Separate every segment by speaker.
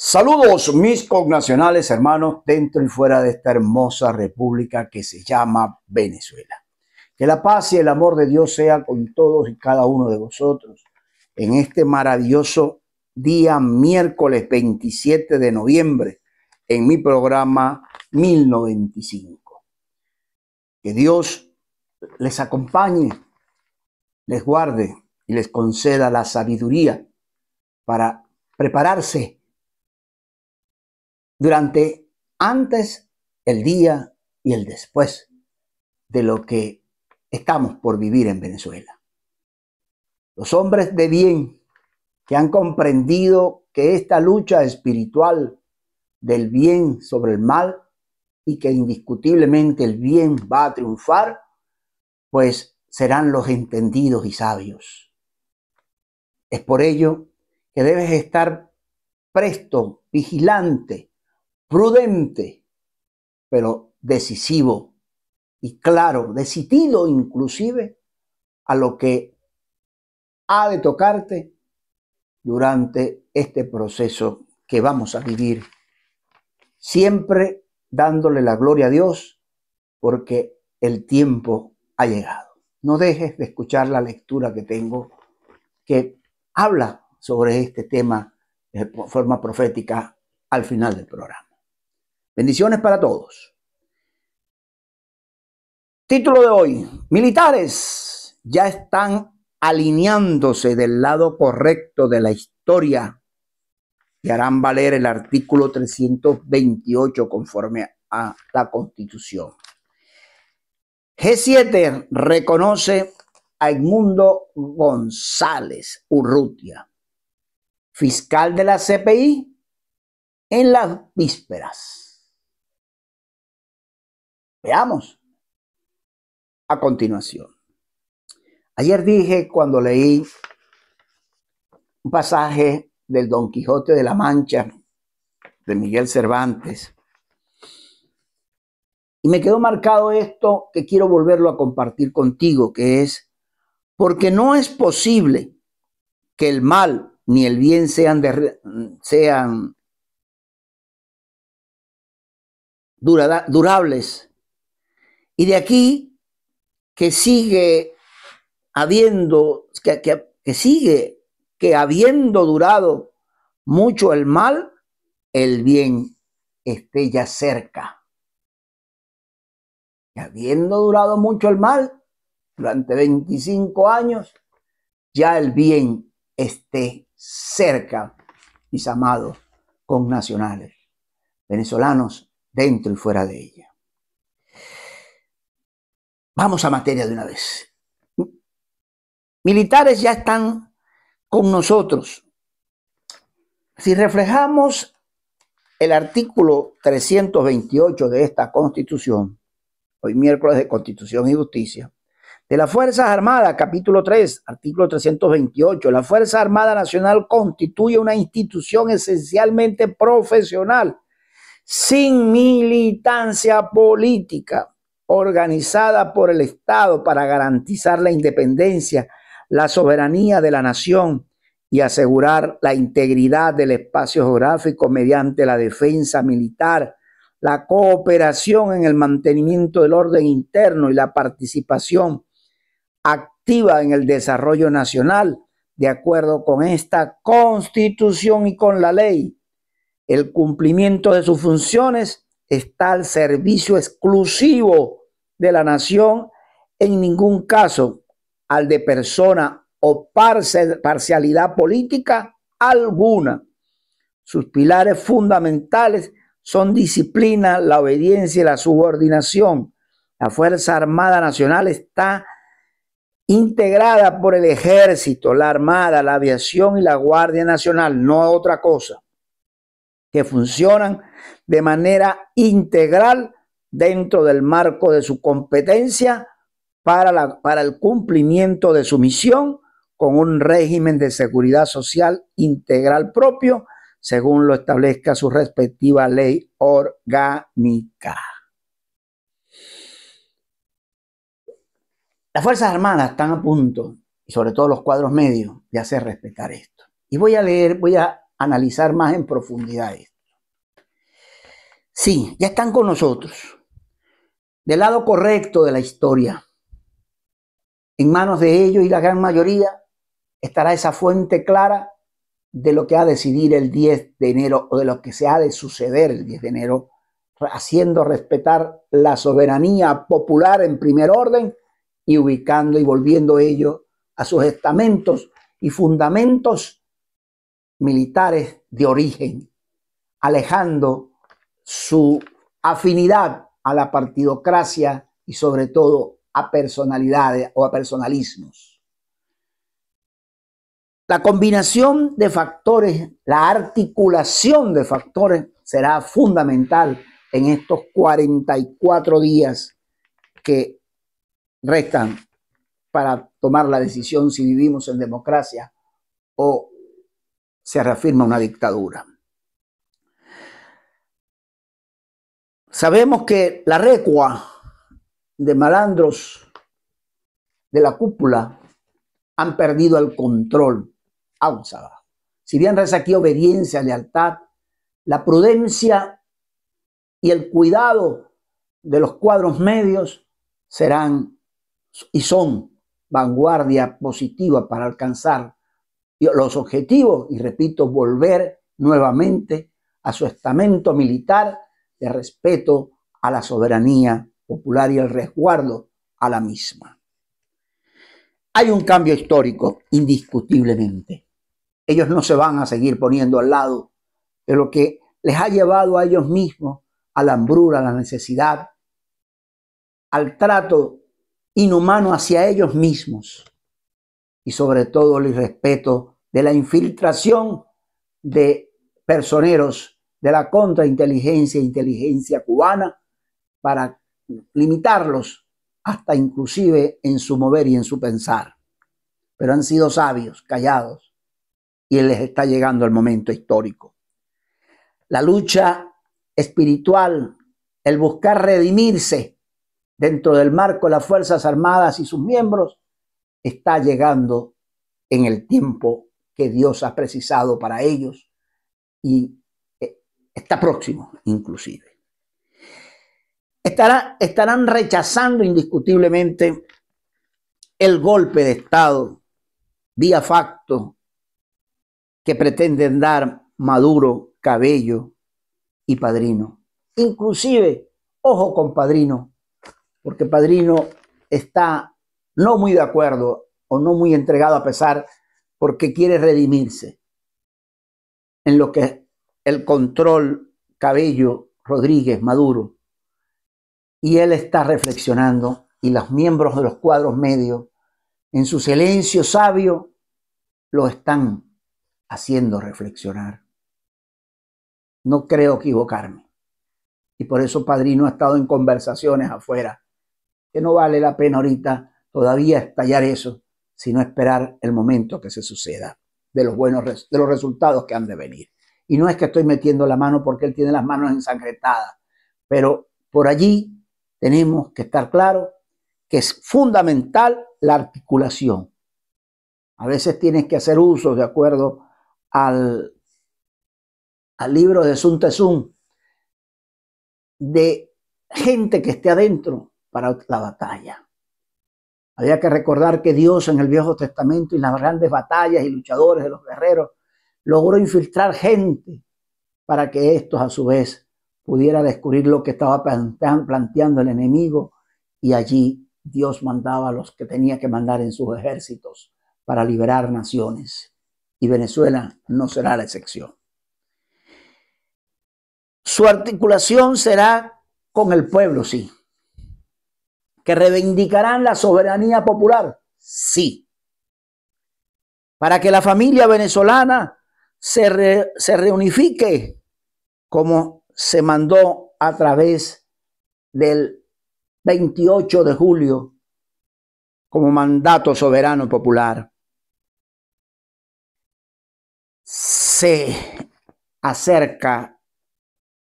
Speaker 1: Saludos mis connacionales hermanos dentro y fuera de esta hermosa república que se llama Venezuela. Que la paz y el amor de Dios sea con todos y cada uno de vosotros en este maravilloso día miércoles 27 de noviembre en mi programa 1095. Que Dios les acompañe, les guarde y les conceda la sabiduría para prepararse durante antes, el día y el después de lo que estamos por vivir en Venezuela. Los hombres de bien que han comprendido que esta lucha espiritual del bien sobre el mal y que indiscutiblemente el bien va a triunfar, pues serán los entendidos y sabios. Es por ello que debes estar presto, vigilante, prudente, pero decisivo y claro, decidido inclusive a lo que ha de tocarte durante este proceso que vamos a vivir, siempre dándole la gloria a Dios porque el tiempo ha llegado. No dejes de escuchar la lectura que tengo que habla sobre este tema de forma profética al final del programa. Bendiciones para todos. Título de hoy, militares ya están alineándose del lado correcto de la historia y harán valer el artículo 328 conforme a la constitución. G7 reconoce a Edmundo González Urrutia, fiscal de la CPI, en las vísperas. Veamos. A continuación. Ayer dije cuando leí un pasaje del Don Quijote de la Mancha de Miguel Cervantes. Y me quedó marcado esto que quiero volverlo a compartir contigo, que es, porque no es posible que el mal ni el bien sean, sean durables y de aquí que sigue habiendo, que, sigue, que habiendo durado mucho el mal, el bien esté ya cerca. Y habiendo durado mucho el mal, durante 25 años, ya el bien esté cerca, mis amados connacionales, venezolanos, dentro y fuera de ella. Vamos a materia de una vez. Militares ya están con nosotros. Si reflejamos el artículo 328 de esta Constitución, hoy miércoles de Constitución y Justicia, de las Fuerzas Armadas, capítulo 3, artículo 328, la Fuerza Armada Nacional constituye una institución esencialmente profesional, sin militancia política organizada por el Estado para garantizar la independencia, la soberanía de la nación y asegurar la integridad del espacio geográfico mediante la defensa militar, la cooperación en el mantenimiento del orden interno y la participación activa en el desarrollo nacional, de acuerdo con esta constitución y con la ley, el cumplimiento de sus funciones está al servicio exclusivo de la nación, en ningún caso al de persona o parcialidad política alguna. Sus pilares fundamentales son disciplina, la obediencia y la subordinación. La Fuerza Armada Nacional está integrada por el ejército, la armada, la aviación y la Guardia Nacional, no otra cosa que funcionan de manera integral dentro del marco de su competencia para, la, para el cumplimiento de su misión con un régimen de seguridad social integral propio, según lo establezca su respectiva ley orgánica. Las Fuerzas Armadas están a punto, y sobre todo los cuadros medios, de hacer respetar esto. Y voy a leer, voy a analizar más en profundidad esto. Sí, ya están con nosotros, del lado correcto de la historia. En manos de ellos y la gran mayoría estará esa fuente clara de lo que ha de decidir el 10 de enero o de lo que se ha de suceder el 10 de enero, haciendo respetar la soberanía popular en primer orden y ubicando y volviendo ellos a sus estamentos y fundamentos militares de origen, alejando su afinidad a la partidocracia y sobre todo a personalidades o a personalismos. La combinación de factores, la articulación de factores será fundamental en estos 44 días que restan para tomar la decisión si vivimos en democracia o se reafirma una dictadura. Sabemos que la recua de malandros de la cúpula han perdido el control. Si bien reza aquí obediencia, lealtad, la prudencia y el cuidado de los cuadros medios serán y son vanguardia positiva para alcanzar los objetivos y, repito, volver nuevamente a su estamento militar de respeto a la soberanía popular y el resguardo a la misma. Hay un cambio histórico, indiscutiblemente. Ellos no se van a seguir poniendo al lado de lo que les ha llevado a ellos mismos a la hambruna, a la necesidad, al trato inhumano hacia ellos mismos y sobre todo el respeto de la infiltración de personeros de la contrainteligencia e inteligencia cubana para limitarlos hasta inclusive en su mover y en su pensar. Pero han sido sabios, callados, y les está llegando el momento histórico. La lucha espiritual, el buscar redimirse dentro del marco de las Fuerzas Armadas y sus miembros, está llegando en el tiempo que Dios ha precisado para ellos y eh, está próximo inclusive. estarán rechazando indiscutiblemente el golpe de Estado vía facto que pretenden dar Maduro, Cabello y Padrino. Inclusive, ojo con Padrino, porque Padrino está no muy de acuerdo o no muy entregado a pesar porque quiere redimirse. En lo que el control Cabello Rodríguez Maduro y él está reflexionando y los miembros de los cuadros medios en su silencio sabio lo están haciendo reflexionar. No creo equivocarme. Y por eso Padrino ha estado en conversaciones afuera, que no vale la pena ahorita todavía estallar eso, sino esperar el momento que se suceda de los buenos de los resultados que han de venir. Y no es que estoy metiendo la mano porque él tiene las manos ensangrentadas, pero por allí tenemos que estar claro que es fundamental la articulación. A veces tienes que hacer uso, de acuerdo al, al libro de Sun Tzu, de gente que esté adentro para la batalla. Había que recordar que Dios en el Viejo Testamento y las grandes batallas y luchadores de los guerreros logró infiltrar gente para que estos a su vez pudiera descubrir lo que estaba planteando el enemigo y allí Dios mandaba a los que tenía que mandar en sus ejércitos para liberar naciones. Y Venezuela no será la excepción. Su articulación será con el pueblo, sí, que reivindicarán la soberanía popular? Sí. Para que la familia venezolana se, se reunifique como se mandó a través del 28 de julio como mandato soberano popular. Se acerca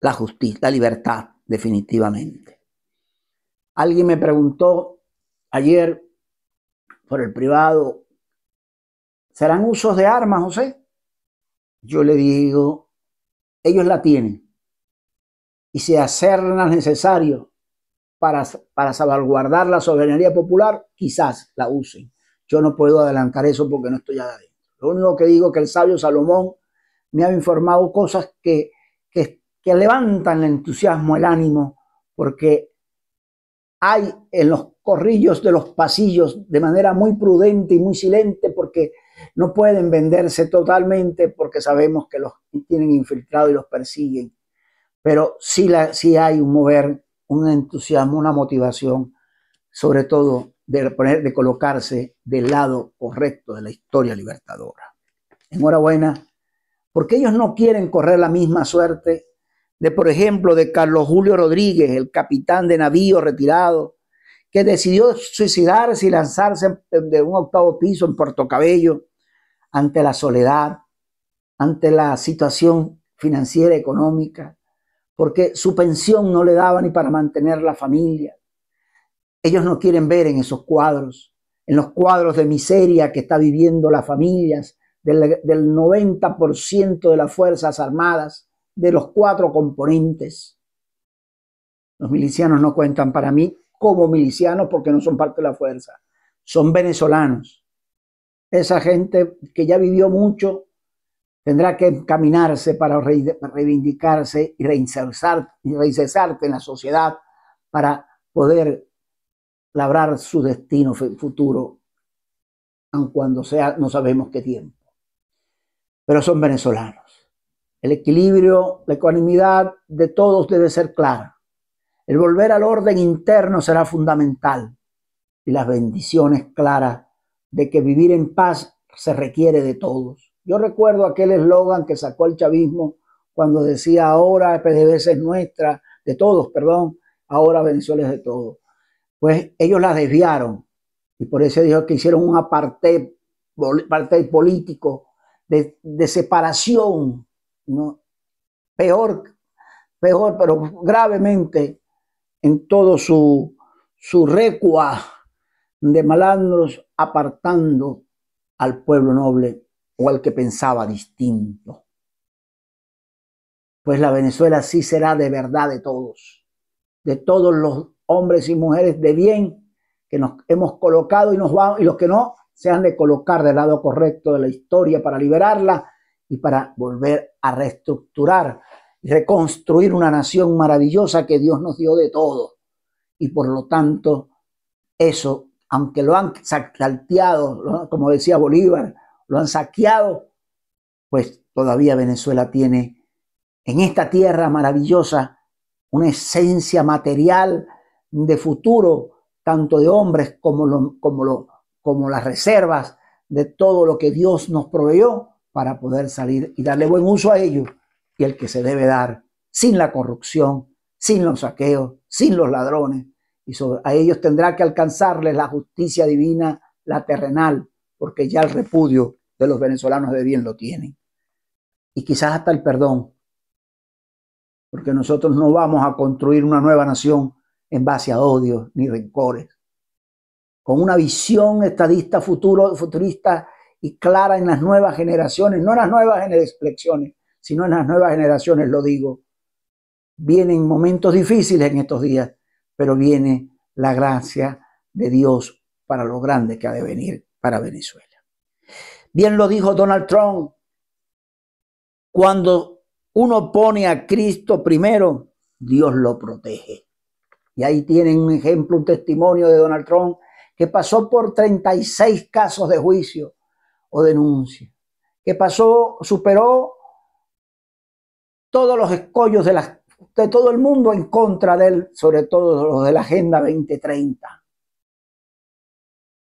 Speaker 1: la justicia, la libertad definitivamente. Alguien me preguntó ayer por el privado, ¿serán usos de armas, José? Yo le digo, ellos la tienen y si hacen las necesarias para, para salvaguardar la soberanía popular, quizás la usen. Yo no puedo adelantar eso porque no estoy adentro. Lo único que digo es que el sabio Salomón me ha informado cosas que, que levantan el entusiasmo, el ánimo, porque hay en los corrillos de los pasillos de manera muy prudente y muy silente porque no pueden venderse totalmente porque sabemos que los tienen infiltrados y los persiguen. Pero sí, hay un mover, un entusiasmo, una motivación, sobre todo de, de colocarse del lado correcto de la historia libertadora. Enhorabuena, porque ellos no quieren correr la misma suerte de, por ejemplo, de Carlos Julio Rodríguez, el capitán de navío retirado, que decidió suicidarse y lanzarse de un octavo piso en Puerto Cabello ante la soledad, ante la situación financiera, económica, porque su pensión no le daba ni para mantener la familia. Ellos no quieren ver en esos cuadros, en los cuadros de miseria que está viviendo las familias del, del 90% de las Fuerzas Armadas, de los cuatro componentes. Los milicianos no cuentan para mí como milicianos porque no son parte de la fuerza. Son venezolanos. Esa gente que ya vivió mucho tendrá que caminarse para reivindicarse y reinsertarse en la sociedad para poder labrar su destino futuro, aun cuando sea no sabemos qué tiempo. Pero son venezolanos. El equilibrio, la ecuanimidad de todos debe ser clara. El volver al orden interno será fundamental y las bendiciones claras de que vivir en paz se requiere de todos. Yo recuerdo aquel eslogan que sacó el chavismo cuando decía ahora PDV es nuestra, de todos, perdón, ahora Venezuela de todos. Pues ellos la desviaron y por eso dijo que hicieron un aparte político de separación no, peor, peor, pero gravemente en todo su, su recua de malandros, apartando al pueblo noble o al que pensaba distinto. Pues la Venezuela sí será de verdad de todos, de todos los hombres y mujeres de bien que nos hemos colocado y, nos vamos, y los que no se han de colocar del lado correcto de la historia para liberarla y para volver a reestructurar y reconstruir una nación maravillosa que Dios nos dio de todo. Y por lo tanto, eso, aunque lo han salteado, como decía Bolívar, lo han saqueado, pues todavía Venezuela tiene en esta tierra maravillosa una esencia material de futuro, tanto de hombres como, como, lo, como las reservas de todo lo que Dios nos proveyó para poder salir y darle buen uso a ellos y el que se debe dar, sin la corrupción, sin los saqueos, sin los ladrones. Y a ellos tendrá que alcanzarles la justicia divina, la terrenal, porque ya el repudio de los venezolanos de bien lo tienen. Y quizás hasta el perdón, porque nosotros no vamos a construir una nueva nación en base a odios ni rencores. Con una visión estadista futuro, futurista y clara en las nuevas generaciones, no en las nuevas generaciones sino en las nuevas generaciones, lo digo. Vienen momentos difíciles en estos días, pero viene la gracia de Dios para lo grande que ha de venir para Venezuela. Bien lo dijo Donald Trump, cuando uno pone a Cristo primero, Dios lo protege. Y ahí tienen un ejemplo, un testimonio de Donald Trump, que pasó por 36 casos de juicio o denuncia, que pasó, superó todos los escollos de, de todo el mundo en contra de él, sobre todo los de la Agenda 2030.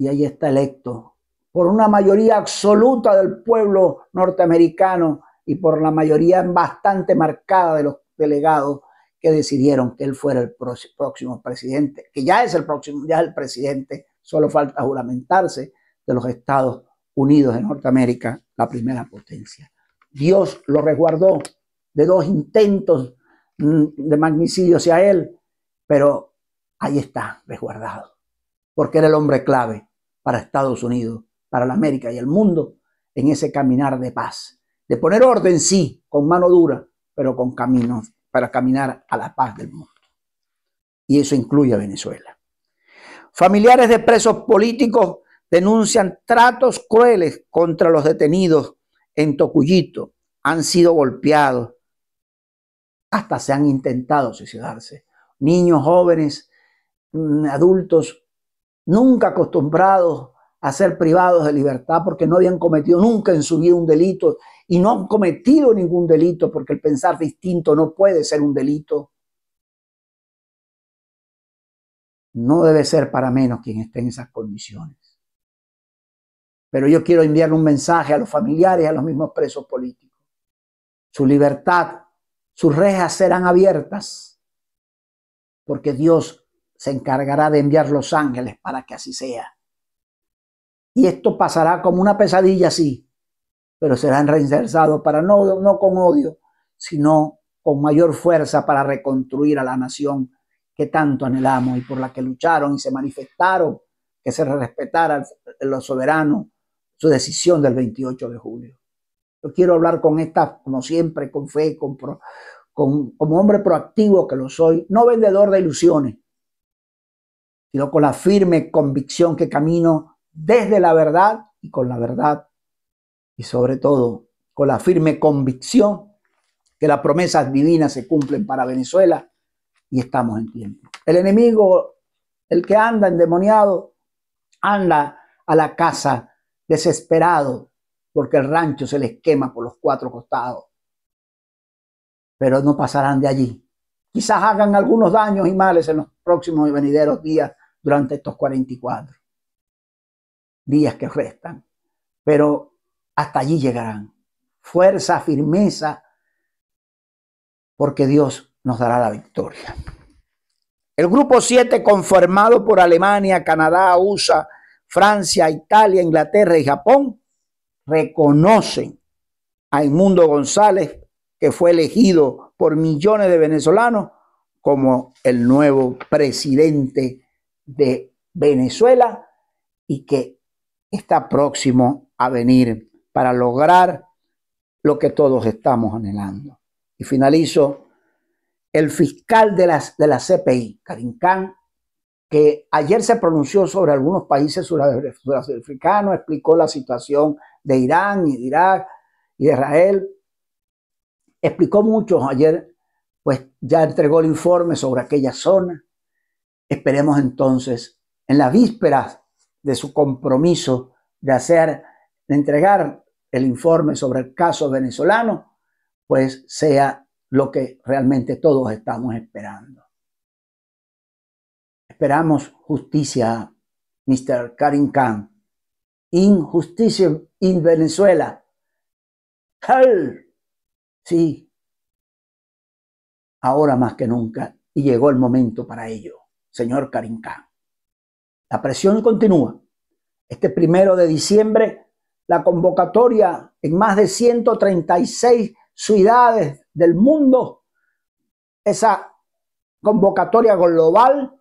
Speaker 1: Y ahí está electo por una mayoría absoluta del pueblo norteamericano y por la mayoría bastante marcada de los delegados que decidieron que él fuera el próximo presidente, que ya es el próximo, ya es el presidente, solo falta juramentarse de los estados Unidos de Norteamérica la primera potencia. Dios lo resguardó de dos intentos mm, de magnicidio hacia él, pero ahí está resguardado, porque era el hombre clave para Estados Unidos, para la América y el mundo en ese caminar de paz, de poner orden, sí, con mano dura, pero con caminos para caminar a la paz del mundo. Y eso incluye a Venezuela. Familiares de presos políticos denuncian tratos crueles contra los detenidos en Tocuyito, han sido golpeados, hasta se han intentado suicidarse. Niños, jóvenes, mm, adultos, nunca acostumbrados a ser privados de libertad porque no habían cometido nunca en su vida un delito y no han cometido ningún delito porque el pensar distinto no puede ser un delito. No debe ser para menos quien esté en esas condiciones. Pero yo quiero enviar un mensaje a los familiares, a los mismos presos políticos. Su libertad, sus rejas serán abiertas, porque Dios se encargará de enviar los ángeles para que así sea. Y esto pasará como una pesadilla, sí, pero serán reinsertados para no, no con odio, sino con mayor fuerza para reconstruir a la nación que tanto anhelamos y por la que lucharon y se manifestaron, que se respetara los soberanos su decisión del 28 de julio. Yo quiero hablar con esta, como siempre, con fe, como hombre proactivo que lo soy, no vendedor de ilusiones, sino con la firme convicción que camino desde la verdad y con la verdad y sobre todo con la firme convicción que las promesas divinas se cumplen para Venezuela y estamos en tiempo. El enemigo, el que anda endemoniado, anda a la casa desesperado porque el rancho se les quema por los cuatro costados. Pero no pasarán de allí. Quizás hagan algunos daños y males en los próximos y venideros días durante estos 44 días que restan. Pero hasta allí llegarán. Fuerza, firmeza, porque Dios nos dará la victoria. El grupo 7, conformado por Alemania, Canadá, USA, Francia, Italia, Inglaterra y Japón reconocen a Inmundo González, que fue elegido por millones de venezolanos como el nuevo presidente de Venezuela y que está próximo a venir para lograr lo que todos estamos anhelando. Y finalizo, el fiscal de, de la CPI, Karim Khan, que ayer se pronunció sobre algunos países sudafricanos, explicó la situación de Irán y de Irak y de Israel, explicó mucho ayer, pues ya entregó el informe sobre aquella zona. Esperemos entonces, en las vísperas de su compromiso de hacer, de entregar el informe sobre el caso venezolano, pues sea lo que realmente todos estamos esperando. Esperamos justicia, Mr. Karim Khan. Injusticia en Venezuela. Sí. Ahora más que nunca. Y llegó el momento para ello, señor Karim Khan. La presión continúa. Este primero de diciembre, la convocatoria en más de 136 ciudades del mundo, esa convocatoria global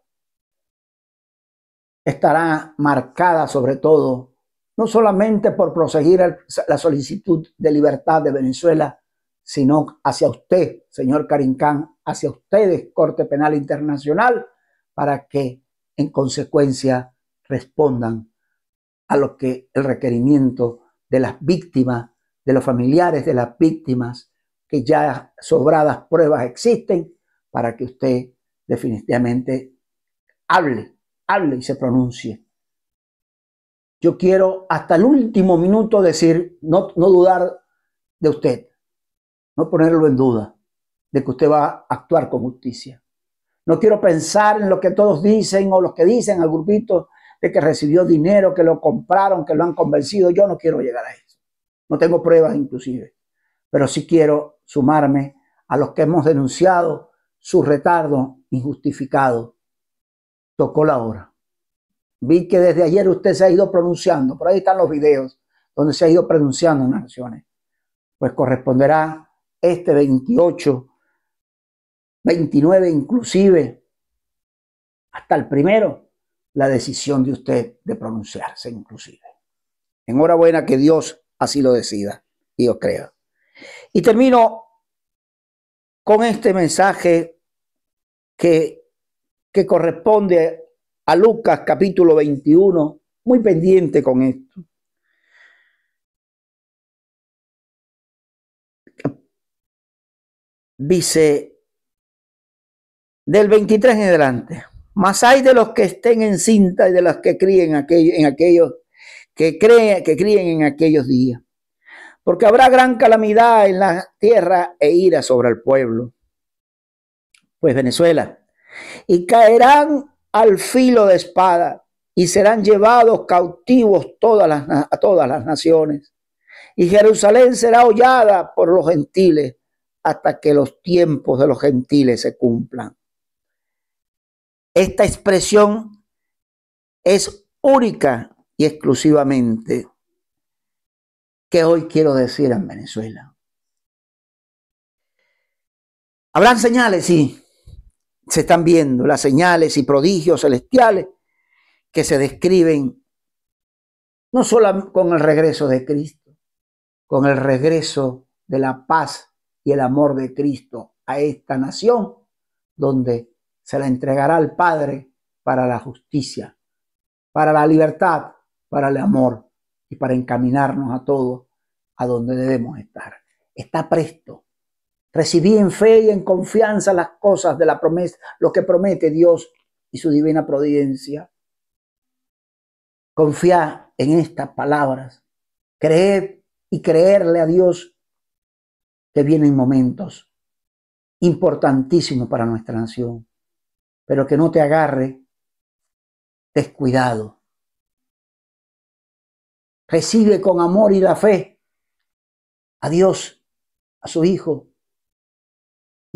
Speaker 1: estará marcada sobre todo, no solamente por proseguir la solicitud de libertad de Venezuela, sino hacia usted, señor Carincán, hacia ustedes, Corte Penal Internacional, para que en consecuencia respondan a lo que el requerimiento de las víctimas, de los familiares de las víctimas, que ya sobradas pruebas existen, para que usted definitivamente hable hable y se pronuncie. Yo quiero hasta el último minuto decir, no, dudar de usted, no ponerlo en duda de que usted va a actuar con justicia. No quiero pensar en lo que todos dicen o los que dicen al grupito de que recibió dinero, que lo compraron, que lo han convencido. Yo no quiero llegar a eso. No tengo pruebas inclusive. Pero sí quiero sumarme a los que hemos denunciado su retardo injustificado tocó la hora. Vi que desde ayer usted se ha ido pronunciando, por ahí están los videos donde se ha ido pronunciando en naciones. Pues corresponderá este 28, 29 inclusive, hasta el primero, la decisión de usted de pronunciarse inclusive. Enhorabuena que Dios así lo decida, y yo creo. Y termino con este mensaje que que corresponde a Lucas capítulo 21, muy pendiente con esto. Dice, del 23 en adelante, mas hay de los que estén en cinta y de los que críen en aquellos que, que críen en aquellos días. Porque habrá gran calamidad en la tierra e ira sobre el pueblo. Pues Venezuela, y caerán al filo de espada y serán llevados cautivos todas a todas las naciones. Y Jerusalén será hollada por los gentiles hasta que los tiempos de los gentiles se cumplan. Esta expresión es única y exclusivamente que hoy quiero decir en Venezuela. Habrán señales, sí, se están viendo las señales y prodigios celestiales que se describen no solo con el regreso de Cristo, con el regreso de la paz y el amor de Cristo a esta nación, donde se la entregará al Padre para la justicia, para la libertad, para el amor y para encaminarnos a todos a donde debemos estar. Está presto Recibí en fe y en confianza las cosas de la promesa, lo que promete Dios y su divina providencia. Confía en estas palabras, creer y creerle a Dios que vienen momentos importantísimos para nuestra nación, pero que no te agarre descuidado. Recibe con amor y la fe a Dios, a su Hijo,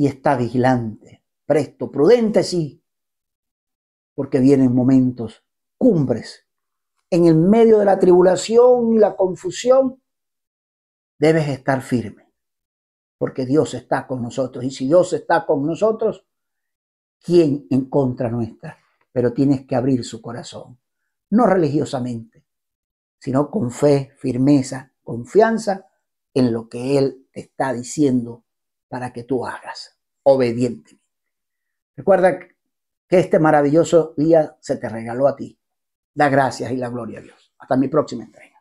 Speaker 1: y está vigilante, presto, prudente sí, porque vienen momentos, cumbres. En el medio de la tribulación y la confusión, debes estar firme, porque Dios está con nosotros. Y si Dios está con nosotros, ¿quién en contra nuestra? Pero tienes que abrir su corazón, no religiosamente, sino con fe, firmeza, confianza en lo que Él te está diciendo para que tú hagas obediente. Recuerda que este maravilloso día se te regaló a ti. Da gracias y la gloria a Dios. Hasta mi próxima entrega.